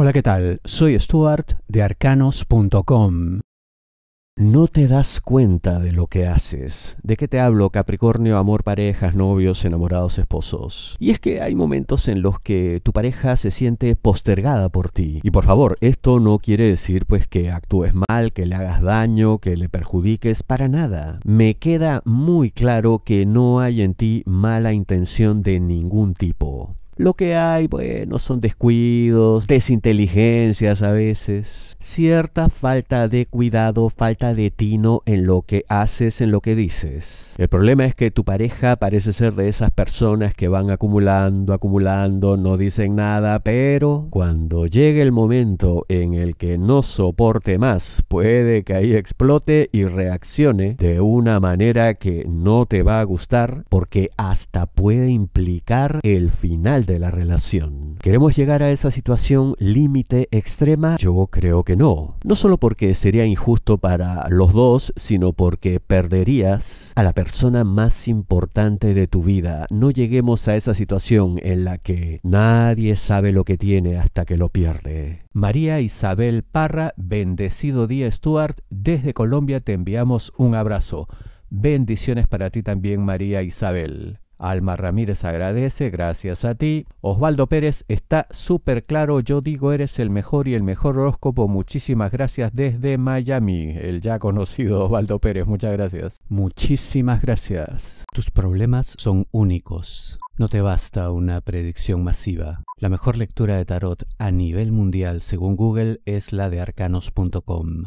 Hola, ¿qué tal? Soy Stuart de arcanos.com. No te das cuenta de lo que haces. ¿De qué te hablo, Capricornio, amor, parejas, novios, enamorados, esposos? Y es que hay momentos en los que tu pareja se siente postergada por ti. Y por favor, esto no quiere decir pues que actúes mal, que le hagas daño, que le perjudiques, para nada. Me queda muy claro que no hay en ti mala intención de ningún tipo. Lo que hay, bueno, son descuidos, desinteligencias a veces, cierta falta de cuidado, falta de tino en lo que haces, en lo que dices. El problema es que tu pareja parece ser de esas personas que van acumulando, acumulando, no dicen nada, pero cuando llegue el momento en el que no soporte más, puede que ahí explote y reaccione de una manera que no te va a gustar, porque hasta puede implicar el final de la relación. ¿Queremos llegar a esa situación límite extrema? Yo creo que no. No solo porque sería injusto para los dos, sino porque perderías a la persona más importante de tu vida. No lleguemos a esa situación en la que nadie sabe lo que tiene hasta que lo pierde. María Isabel Parra, bendecido día Stuart, desde Colombia te enviamos un abrazo. Bendiciones para ti también, María Isabel. Alma Ramírez agradece, gracias a ti. Osvaldo Pérez está súper claro, yo digo eres el mejor y el mejor horóscopo. Muchísimas gracias desde Miami, el ya conocido Osvaldo Pérez, muchas gracias. Muchísimas gracias. Tus problemas son únicos. No te basta una predicción masiva. La mejor lectura de tarot a nivel mundial según Google es la de arcanos.com.